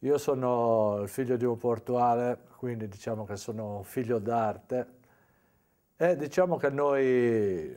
Io sono il figlio di un portuale, quindi diciamo che sono figlio d'arte e diciamo che noi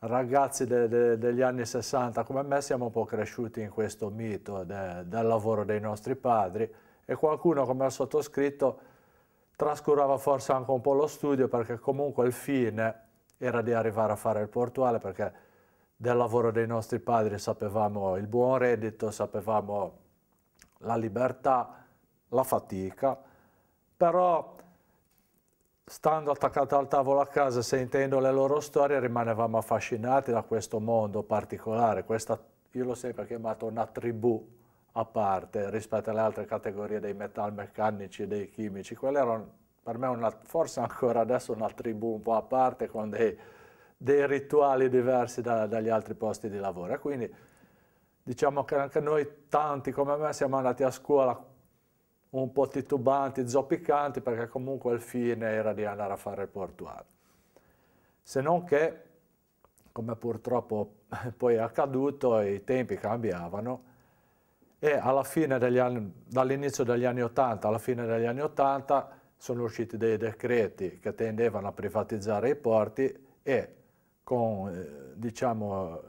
ragazzi de, de, degli anni 60 come me siamo un po' cresciuti in questo mito de, del lavoro dei nostri padri e qualcuno come ha sottoscritto trascurava forse anche un po' lo studio perché comunque il fine era di arrivare a fare il portuale perché del lavoro dei nostri padri sapevamo il buon reddito, sapevamo la libertà, la fatica, però stando attaccata al tavolo a casa e sentendo le loro storie rimanevamo affascinati da questo mondo particolare, questa io l'ho sempre chiamato una tribù a parte rispetto alle altre categorie dei metalmeccanici, dei chimici, quella era per me una, forse ancora adesso una tribù un po' a parte con dei, dei rituali diversi da, dagli altri posti di lavoro. E quindi diciamo che anche noi tanti come me siamo andati a scuola un po' titubanti, zoppicanti, perché comunque il fine era di andare a fare il portuale. Se non che, come purtroppo poi è accaduto, i tempi cambiavano e dall'inizio degli anni 80 alla fine degli anni 80 sono usciti dei decreti che tendevano a privatizzare i porti e con eh, diciamo,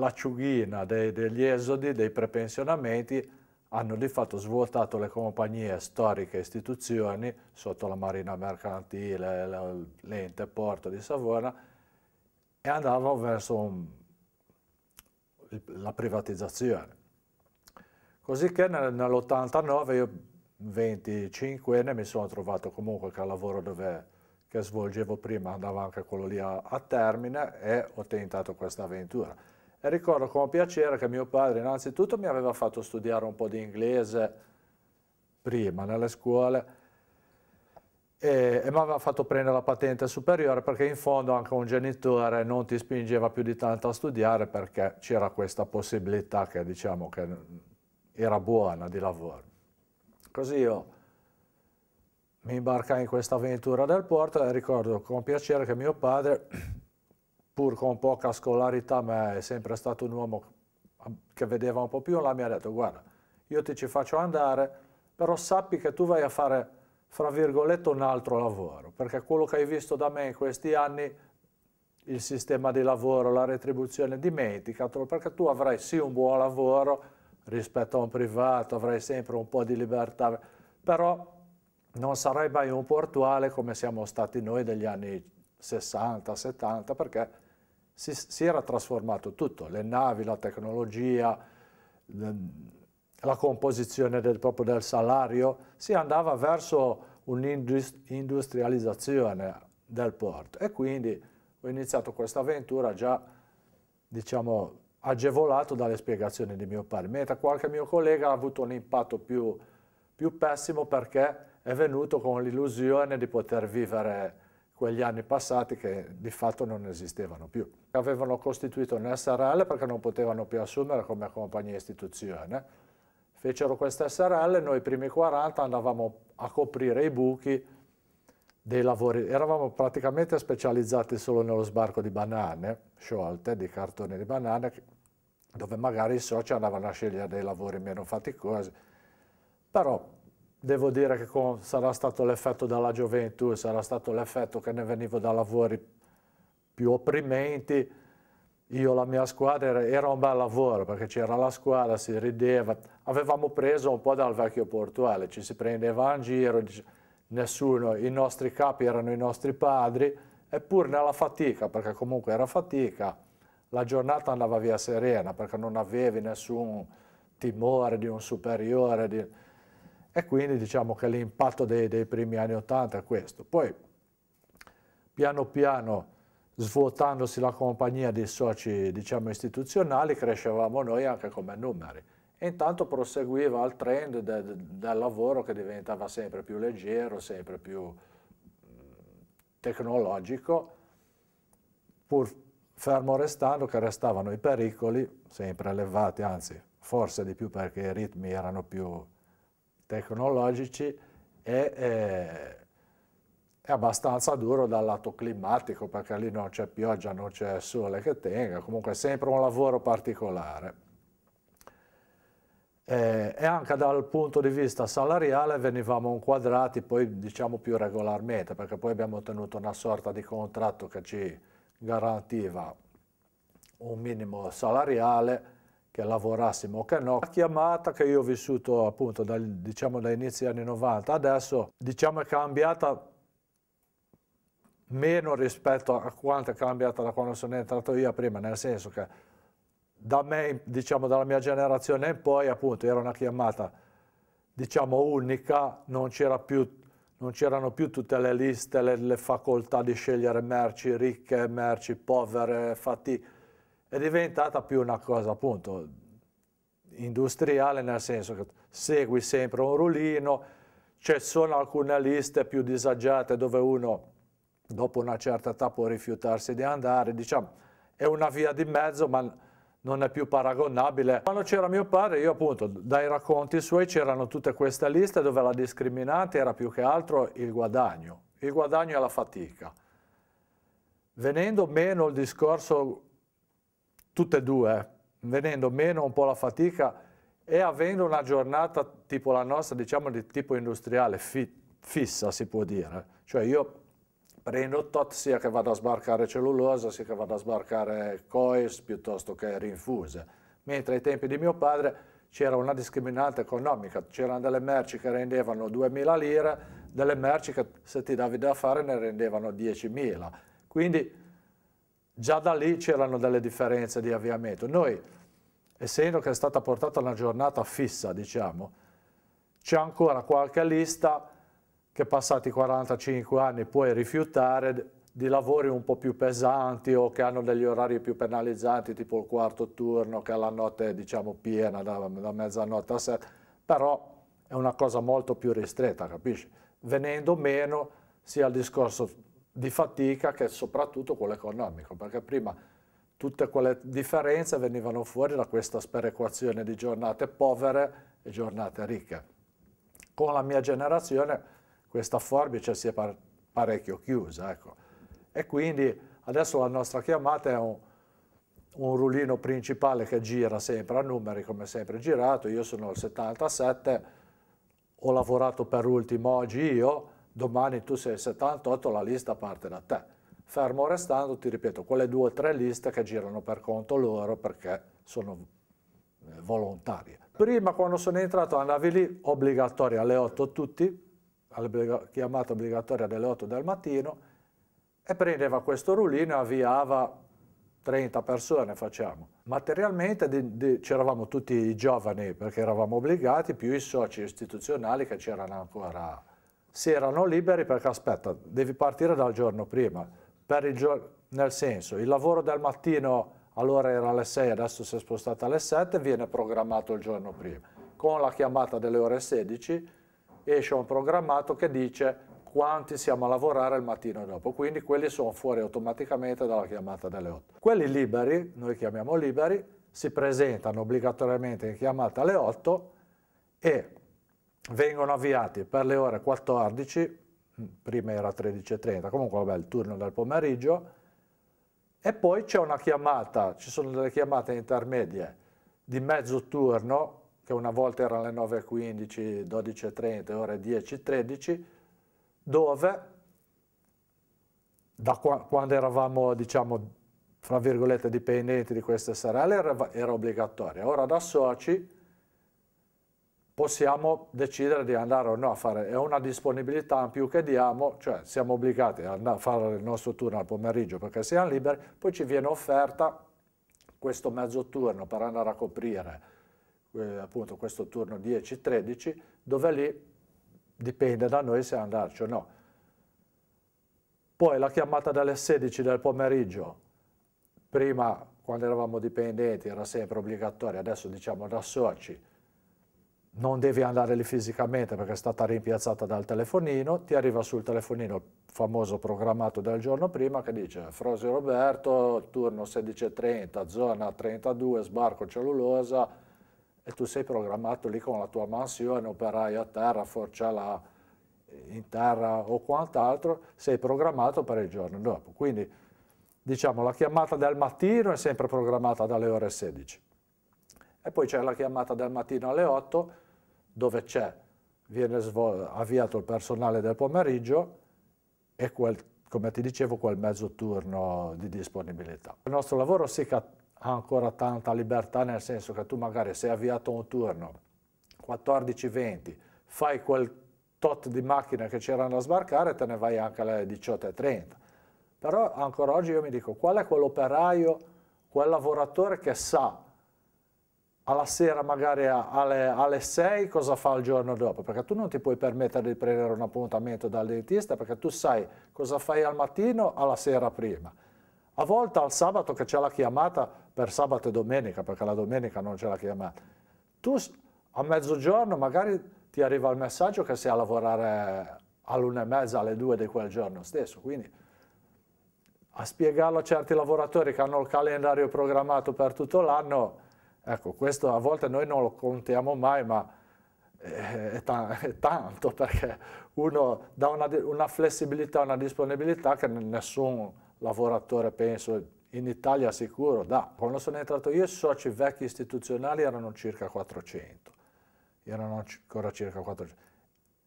l'acciughina dei, degli esodi, dei prepensionamenti, hanno di fatto svuotato le compagnie storiche e istituzioni sotto la Marina Mercantile, l'ente Porto di Savona e andavano verso un, la privatizzazione. Così nell'89 io 25enne mi sono trovato comunque che al lavoro dove, che svolgevo prima andava anche quello lì a, a termine e ho tentato questa avventura ricordo con piacere che mio padre innanzitutto mi aveva fatto studiare un po' di inglese prima nelle scuole e, e mi aveva fatto prendere la patente superiore perché in fondo anche un genitore non ti spingeva più di tanto a studiare perché c'era questa possibilità che diciamo che era buona di lavoro. Così io mi imbarcai in questa avventura del porto e ricordo con piacere che mio padre pur con poca scolarità, ma è sempre stato un uomo che vedeva un po' più, là mi ha detto guarda, io ti ci faccio andare, però sappi che tu vai a fare, fra virgolette, un altro lavoro, perché quello che hai visto da me in questi anni, il sistema di lavoro, la retribuzione, dimenticatelo, perché tu avrai sì un buon lavoro rispetto a un privato, avrai sempre un po' di libertà, però non sarai mai un portuale come siamo stati noi degli anni 60, 70, perché si, si era trasformato tutto, le navi, la tecnologia, la composizione del, proprio del salario, si andava verso un'industrializzazione del porto e quindi ho iniziato questa avventura già diciamo agevolato dalle spiegazioni di mio padre, mentre qualche mio collega ha avuto un impatto più, più pessimo perché è venuto con l'illusione di poter vivere quegli anni passati che di fatto non esistevano più. Avevano costituito un SRL perché non potevano più assumere come compagnia istituzione. Fecero questa SRL, noi i primi 40 andavamo a coprire i buchi dei lavori. Eravamo praticamente specializzati solo nello sbarco di banane sciolte, di cartone di banane, dove magari i soci andavano a scegliere dei lavori meno faticosi. Però devo dire che con, sarà stato l'effetto della gioventù, sarà stato l'effetto che ne venivo da lavori più opprimenti. Io, e la mia squadra, era un bel lavoro perché c'era la squadra, si rideva. Avevamo preso un po' dal vecchio portuale, ci si prendeva in giro, nessuno, i nostri capi erano i nostri padri, eppure nella fatica, perché comunque era fatica, la giornata andava via serena perché non avevi nessun timore di un superiore. Di, e quindi diciamo che l'impatto dei, dei, primi anni 80 è questo. Poi piano piano svuotandosi la compagnia dei soci diciamo, istituzionali crescevamo noi anche come numeri e intanto proseguiva il trend de, de, del lavoro che diventava sempre più leggero, sempre più mm, tecnologico, pur fermo restando che restavano i pericoli sempre elevati, anzi forse di più perché i ritmi erano più tecnologici e eh, è abbastanza duro dal lato climatico perché lì non c'è pioggia, non c'è sole che tenga, comunque è sempre un lavoro particolare. e anche dal punto di vista salariale venivamo inquadrati poi diciamo più regolarmente perché poi abbiamo ottenuto una sorta di contratto che ci garantiva un minimo salariale che lavorassimo o che no, la chiamata che io ho vissuto appunto dal, diciamo da inizi anni 90, adesso diciamo è cambiata meno rispetto a quanto è cambiata da quando sono entrato io prima, nel senso che da me, diciamo dalla mia generazione in poi appunto era una chiamata diciamo unica, non c'erano più, più tutte le liste, le, le facoltà di scegliere merci ricche, merci povere, fatiche è diventata più una cosa appunto industriale nel senso che segui sempre un rulino ci sono alcune liste più disagiate dove uno dopo una certa età può rifiutarsi di andare, diciamo è una via di mezzo ma non è più paragonabile. Quando c'era mio padre io appunto dai racconti suoi c'erano tutte queste liste dove la discriminante era più che altro il guadagno, il guadagno e la fatica. Venendo meno il discorso tutte e due, venendo meno un po' la fatica e avendo una giornata tipo la nostra, diciamo di tipo industriale, fi fissa si può dire. Cioè io prendo tot sia che vado a sbarcare cellulosa, sia che vado a sbarcare cois piuttosto che rinfuse. Mentre ai tempi di mio padre c'era una discriminante economica, c'erano delle merci che rendevano 2.000 lire, delle merci che se ti davi da fare ne rendevano 10.000. Quindi già da lì c'erano delle differenze di avviamento. Noi, essendo che è stata portata una giornata fissa, diciamo, c'è ancora qualche lista che passati 45 anni puoi rifiutare di lavori un po' più pesanti o che hanno degli orari più penalizzanti, tipo il quarto turno che è la notte diciamo, piena da, da mezzanotte a sette, però è una cosa molto più ristretta, capisci? Venendo meno sia il discorso di fatica che è soprattutto quello economico, perché prima tutte quelle differenze venivano fuori da questa sperequazione di giornate povere e giornate ricche. Con la mia generazione questa forbice si è par parecchio chiusa, ecco. E quindi adesso la nostra chiamata è un, un rulino principale che gira sempre a numeri, come sempre girato. Io sono il 77, ho lavorato per ultimo oggi io, domani tu sei 78, la lista parte da te. Fermo restando, ti ripeto, quelle due o tre liste che girano per conto loro perché sono eh, volontarie. Prima quando sono entrato andavi lì, obbligatoria alle 8 tutti, chiamata obbligatoria delle 8 del mattino, e prendeva questo rulino e avviava 30 persone facciamo. Materialmente c'eravamo tutti i giovani perché eravamo obbligati, più i soci istituzionali che c'erano ancora si erano liberi perché aspetta, devi partire dal giorno prima, giorno, nel senso il lavoro del mattino allora era alle 6, adesso si è spostata alle 7, viene programmato il giorno prima. Con la chiamata delle ore 16 esce un programmato che dice quanti siamo a lavorare il mattino dopo, quindi quelli sono fuori automaticamente dalla chiamata delle 8. Quelli liberi, noi chiamiamo liberi, si presentano obbligatoriamente in chiamata alle 8 e vengono avviati per le ore 14, prima era 13.30, comunque vabbè il turno del pomeriggio, e poi c'è una chiamata, ci sono delle chiamate intermedie di mezzo turno, che una volta erano le 9.15, 12.30, ore 10.13, dove da qua, quando eravamo, diciamo, fra virgolette, dipendenti di queste serale era, era obbligatoria. Ora da soci possiamo decidere di andare o no a fare. È una disponibilità in più che diamo, cioè siamo obbligati a, a fare il nostro turno al pomeriggio perché siamo liberi, poi ci viene offerta questo mezzo turno per andare a coprire eh, appunto questo turno 10-13, dove lì dipende da noi se andarci o no. Poi la chiamata dalle 16 del pomeriggio, prima quando eravamo dipendenti era sempre obbligatoria, adesso diciamo da soci, non devi andare lì fisicamente perché è stata rimpiazzata dal telefonino, ti arriva sul telefonino il famoso programmato del giorno prima che dice Frosi Roberto, turno 16.30, zona 32, sbarco cellulosa e tu sei programmato lì con la tua mansione, operai a terra, forcella in terra o quant'altro, sei programmato per il giorno dopo. Quindi diciamo la chiamata del mattino è sempre programmata dalle ore 16 e poi c'è la chiamata del mattino alle 8 dove c'è, viene avviato il personale del pomeriggio e quel, come ti dicevo quel mezzo turno di disponibilità. Il nostro lavoro sì che ha ancora tanta libertà nel senso che tu magari sei avviato un turno 14-20, fai quel tot di macchine che c'erano da sbarcare e te ne vai anche alle 18.30. Però ancora oggi io mi dico qual è quell'operaio, quel lavoratore che sa alla sera magari alle, alle, 6 cosa fa il giorno dopo, perché tu non ti puoi permettere di prendere un appuntamento dal dentista perché tu sai cosa fai al mattino alla sera prima. A volte al sabato che c'è la chiamata per sabato e domenica, perché la domenica non c'è la chiamata. Tu a mezzogiorno magari ti arriva il messaggio che sei a lavorare all'una e mezza, alle due di quel giorno stesso, quindi a spiegarlo a certi lavoratori che hanno il calendario programmato per tutto l'anno Ecco, questo a volte noi non lo contiamo mai, ma eh, è, è tanto perché uno dà una, una flessibilità, una disponibilità che nessun lavoratore, penso, in Italia sicuro dà. Quando sono entrato io, i soci vecchi istituzionali erano circa 400, erano ancora circa 400.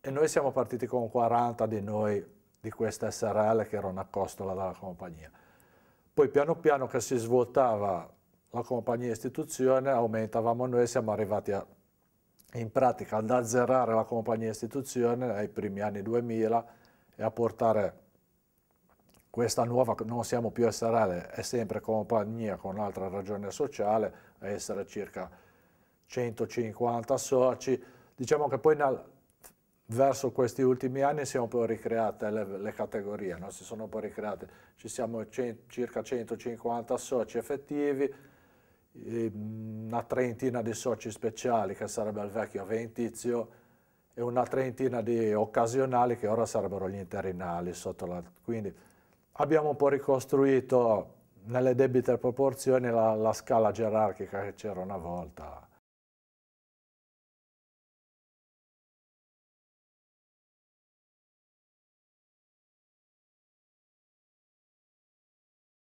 E noi siamo partiti con 40 di noi, di questa SRL che era una costola dalla compagnia. Poi piano piano che si svuotava la compagnia istituzione aumentavamo noi, siamo arrivati a, in pratica ad azzerare la compagnia istituzione ai primi anni 2000 e a portare questa nuova, non siamo più SRL, è sempre compagnia con altra ragione sociale, a essere circa 150 soci. Diciamo che poi nel, verso questi ultimi anni si sono un po' ricreate le, le categorie, no? si sono un po' ricreate, ci siamo circa 150 soci effettivi, Ehm, una trentina di soci speciali che sarebbe il vecchio Aventizio e una trentina di occasionali che ora sarebbero gli interinali sotto la... Quindi abbiamo un po' ricostruito nelle debite proporzioni la, la scala gerarchica che c'era una volta.